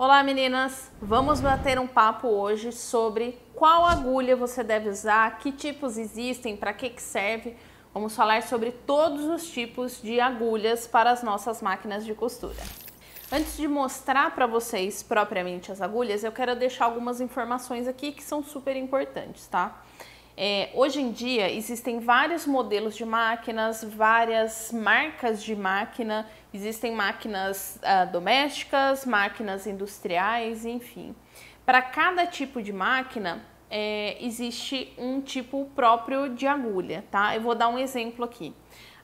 Olá meninas, vamos bater um papo hoje sobre qual agulha você deve usar, que tipos existem, para que, que serve. Vamos falar sobre todos os tipos de agulhas para as nossas máquinas de costura. Antes de mostrar para vocês propriamente as agulhas, eu quero deixar algumas informações aqui que são super importantes, tá? É, hoje em dia existem vários modelos de máquinas, várias marcas de máquina, existem máquinas uh, domésticas, máquinas industriais, enfim. Para cada tipo de máquina é, existe um tipo próprio de agulha, tá? Eu vou dar um exemplo aqui.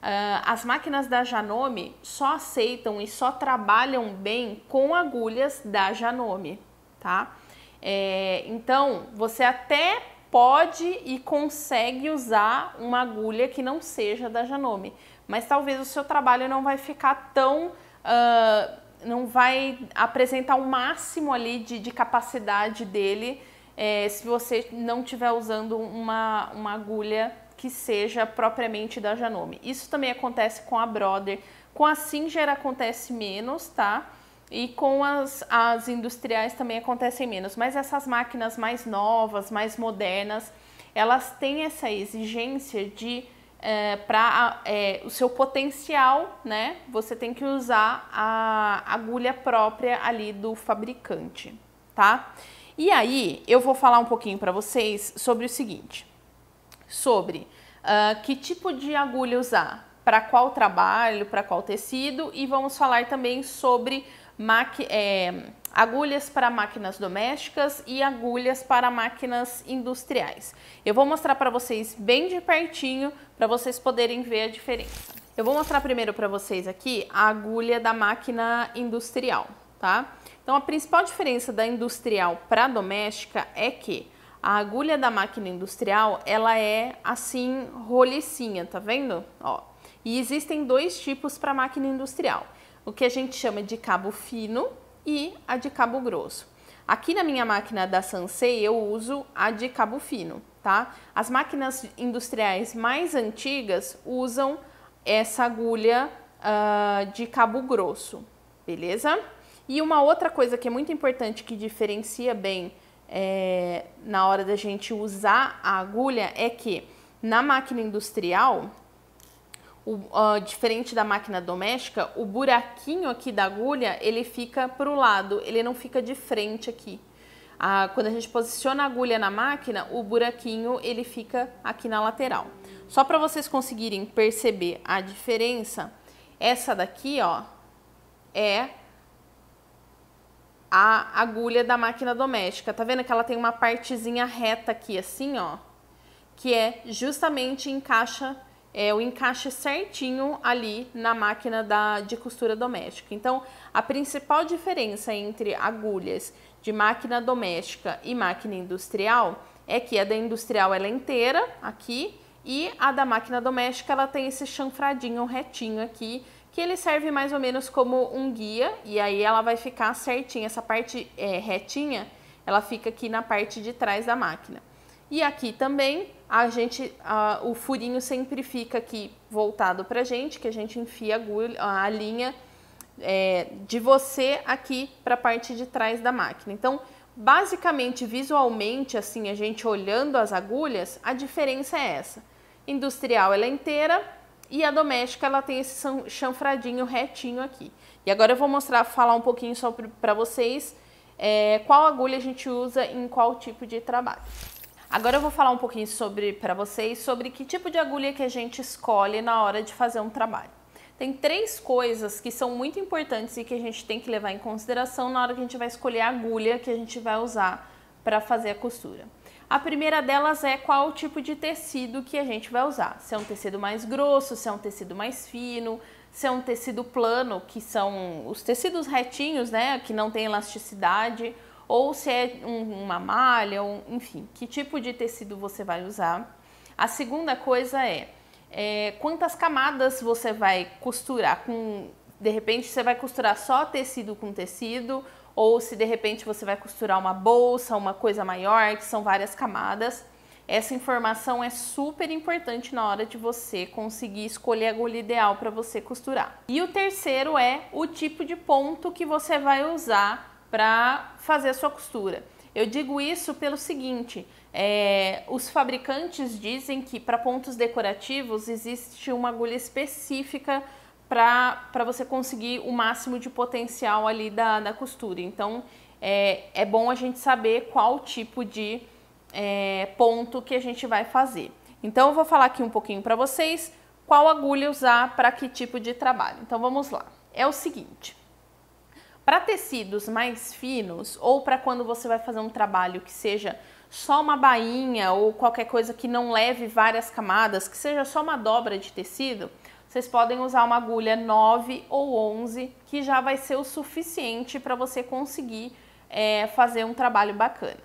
Uh, as máquinas da Janome só aceitam e só trabalham bem com agulhas da Janome, tá? É, então você até pode e consegue usar uma agulha que não seja da Janome, mas talvez o seu trabalho não vai ficar tão. Uh, não vai apresentar o máximo ali de, de capacidade dele é, se você não estiver usando uma, uma agulha que seja propriamente da Janome. Isso também acontece com a Brother, com a Singer acontece menos, tá? E com as, as industriais também acontecem menos, mas essas máquinas mais novas, mais modernas, elas têm essa exigência de é, para é, o seu potencial, né? Você tem que usar a agulha própria ali do fabricante, tá? E aí eu vou falar um pouquinho para vocês sobre o seguinte, sobre uh, que tipo de agulha usar, para qual trabalho, para qual tecido e vamos falar também sobre é, agulhas para máquinas domésticas e agulhas para máquinas industriais. Eu vou mostrar para vocês bem de pertinho para vocês poderem ver a diferença. Eu vou mostrar primeiro para vocês aqui a agulha da máquina industrial, tá? Então a principal diferença da industrial para doméstica é que a agulha da máquina industrial, ela é assim rolicinha, tá vendo? Ó. E existem dois tipos para máquina industrial o que a gente chama de cabo fino e a de cabo grosso. Aqui na minha máquina da Sansei eu uso a de cabo fino, tá? As máquinas industriais mais antigas usam essa agulha uh, de cabo grosso, beleza? E uma outra coisa que é muito importante que diferencia bem é, na hora da gente usar a agulha é que na máquina industrial o, uh, diferente da máquina doméstica, o buraquinho aqui da agulha, ele fica para o lado, ele não fica de frente aqui. quando a gente posiciona a agulha na máquina, o buraquinho ele fica aqui na lateral. Só para vocês conseguirem perceber a diferença, essa daqui, ó, é a agulha da máquina doméstica. Tá vendo que ela tem uma partezinha reta aqui, assim, ó, que é justamente encaixa é, o encaixe certinho ali na máquina da, de costura doméstica. Então, a principal diferença entre agulhas de máquina doméstica e máquina industrial é que a da industrial ela é inteira aqui e a da máquina doméstica ela tem esse chanfradinho retinho aqui que ele serve mais ou menos como um guia e aí ela vai ficar certinha, essa parte é, retinha ela fica aqui na parte de trás da máquina. E aqui também a gente, a, o furinho sempre fica aqui voltado para a gente, que a gente enfia a, agulha, a linha é, de você aqui para a parte de trás da máquina. Então, basicamente, visualmente, assim, a gente olhando as agulhas, a diferença é essa. Industrial ela é inteira e a doméstica ela tem esse chanfradinho retinho aqui. E agora eu vou mostrar, falar um pouquinho só para vocês é, qual agulha a gente usa em qual tipo de trabalho. Agora eu vou falar um pouquinho sobre para vocês sobre que tipo de agulha que a gente escolhe na hora de fazer um trabalho. Tem três coisas que são muito importantes e que a gente tem que levar em consideração na hora que a gente vai escolher a agulha que a gente vai usar para fazer a costura. A primeira delas é qual o tipo de tecido que a gente vai usar. Se é um tecido mais grosso, se é um tecido mais fino, se é um tecido plano, que são os tecidos retinhos, né, que não tem elasticidade, ou se é um, uma malha, ou, enfim, que tipo de tecido você vai usar. A segunda coisa é, é quantas camadas você vai costurar com de repente você vai costurar só tecido com tecido, ou se de repente você vai costurar uma bolsa, uma coisa maior, que são várias camadas. Essa informação é super importante na hora de você conseguir escolher a agulha ideal para você costurar. E o terceiro é o tipo de ponto que você vai usar para fazer a sua costura. Eu digo isso pelo seguinte: é, os fabricantes dizem que para pontos decorativos existe uma agulha específica para você conseguir o máximo de potencial ali da, da costura. Então é, é bom a gente saber qual tipo de é, ponto que a gente vai fazer. Então eu vou falar aqui um pouquinho para vocês qual agulha usar para que tipo de trabalho. Então vamos lá. É o seguinte. Para tecidos mais finos ou para quando você vai fazer um trabalho que seja só uma bainha ou qualquer coisa que não leve várias camadas, que seja só uma dobra de tecido, vocês podem usar uma agulha 9 ou 11, que já vai ser o suficiente para você conseguir é, fazer um trabalho bacana.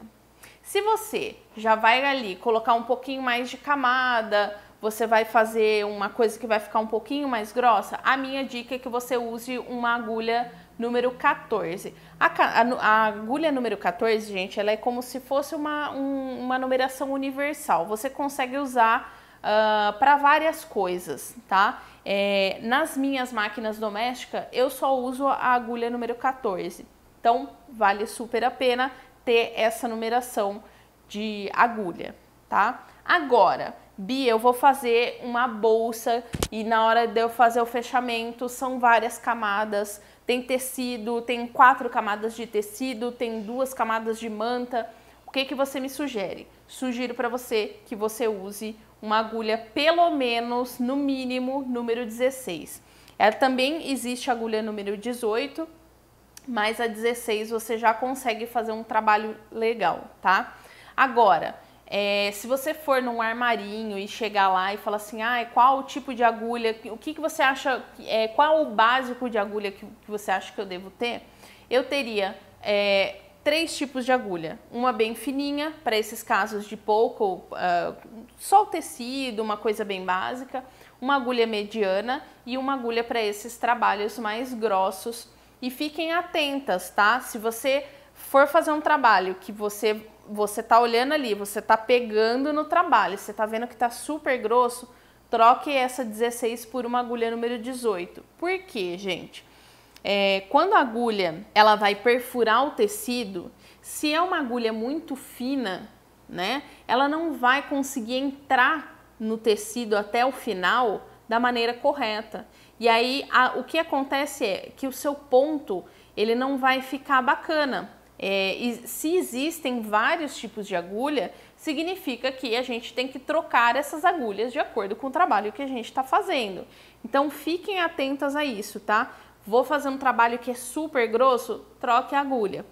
Se você já vai ali colocar um pouquinho mais de camada, você vai fazer uma coisa que vai ficar um pouquinho mais grossa, a minha dica é que você use uma agulha número 14. A, a, a, agulha número 14, gente, ela é como se fosse uma, um, uma numeração universal. Você consegue usar uh, ah, para várias coisas, tá? É, nas minhas máquinas domésticas, eu só uso a agulha número 14. Então, vale super a pena ter essa numeração de agulha, tá? Agora, Bia, eu vou fazer uma bolsa e na hora de eu fazer o fechamento são várias camadas. Tem tecido, tem quatro camadas de tecido, tem duas camadas de manta. O que, que você me sugere? Sugiro para você que você use uma agulha pelo menos, no mínimo, número 16. Ela é, também existe agulha número 18, mas a 16 você já consegue fazer um trabalho legal, tá? Agora, é, se você for num armarinho e chegar lá e falar assim, ah, é qual o tipo de agulha, o que, que você acha, é, qual o básico de agulha que, que, você acha que eu devo ter? Eu teria é, três tipos de agulha. Uma bem fininha, para esses casos de pouco, uh, só o tecido, uma coisa bem básica. Uma agulha mediana e uma agulha para esses trabalhos mais grossos. E fiquem atentas, tá? Se você for fazer um trabalho que você você tá olhando ali, você tá pegando no trabalho, você tá vendo que tá super grosso, troque essa 16 por uma agulha número 18. Por quê, gente? É, quando a agulha ela vai perfurar o tecido, se é uma agulha muito fina, né, ela não vai conseguir entrar no tecido até o final da maneira correta. E aí a, o que acontece é que o seu ponto ele não vai ficar bacana é, e se existem vários tipos de agulha, significa que a gente tem que trocar essas agulhas de acordo com o trabalho que a gente está fazendo. Então fiquem atentas a isso, tá? Vou fazer um trabalho que é super grosso, troque a agulha.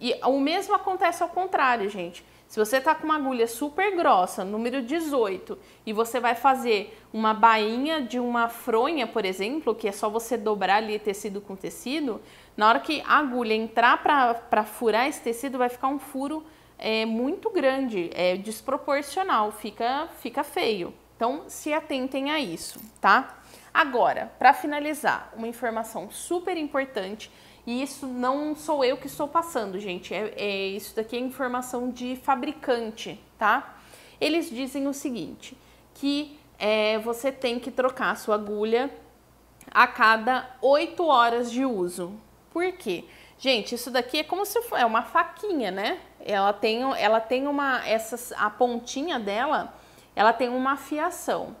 E o mesmo acontece ao contrário, gente. Se você está com uma agulha super grossa, número 18, e você vai fazer uma bainha de uma fronha, por exemplo, que é só você dobrar ali tecido com tecido, na hora que a agulha entrar para furar esse tecido, vai ficar um furo é, muito grande, é desproporcional, fica, fica feio. Então, se atentem a isso, tá? Agora, para finalizar, uma informação super importante, e isso não sou eu que estou passando, gente, é, é, isso daqui é informação de fabricante, tá? Eles dizem o seguinte, que é, você tem que trocar a sua agulha a cada 8 horas de uso, por quê? Gente, isso daqui é como se fosse é uma faquinha, né? Ela tem, ela tem uma, essas a pontinha dela, ela tem uma afiação.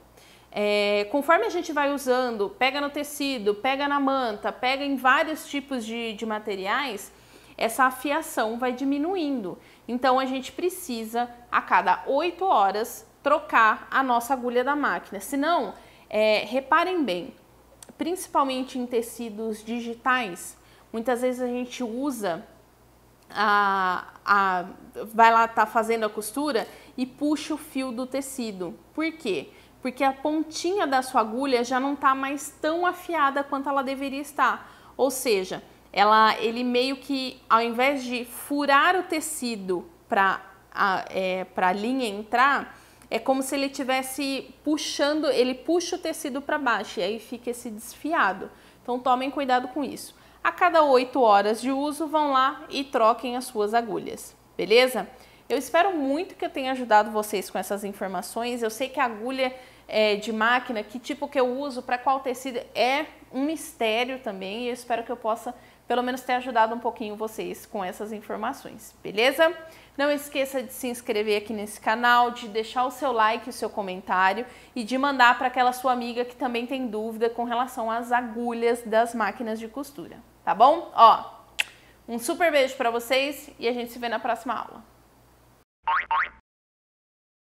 É, conforme a gente vai usando, pega no tecido, pega na manta, pega em vários tipos de, de materiais, essa afiação vai diminuindo. Então a gente precisa, a cada 8 horas, trocar a nossa agulha da máquina. Senão, é, reparem bem, principalmente em tecidos digitais, Muitas vezes a gente usa a, a vai lá tá fazendo a costura e puxa o fio do tecido. Por quê? Porque a pontinha da sua agulha já não está mais tão afiada quanto ela deveria estar. Ou seja, ela, ele meio que, ao invés de furar o tecido para a, é, a linha entrar, é como se ele tivesse puxando, ele puxa o tecido para baixo e aí fica esse desfiado. Então tomem cuidado com isso. A cada 8 horas de uso, vão lá e troquem as suas agulhas, beleza? Eu espero muito que eu tenha ajudado vocês com essas informações. Eu sei que a agulha é, de máquina, que tipo que eu uso, para qual tecido, é um mistério também. E eu espero que eu possa pelo menos ter ajudado um pouquinho vocês com essas informações, beleza? Não esqueça de se inscrever aqui nesse canal, de deixar o seu like, o seu comentário e de mandar para aquela sua amiga que também tem dúvida com relação às agulhas das máquinas de costura, tá bom? Ó, um super beijo para vocês e a gente se vê na próxima aula.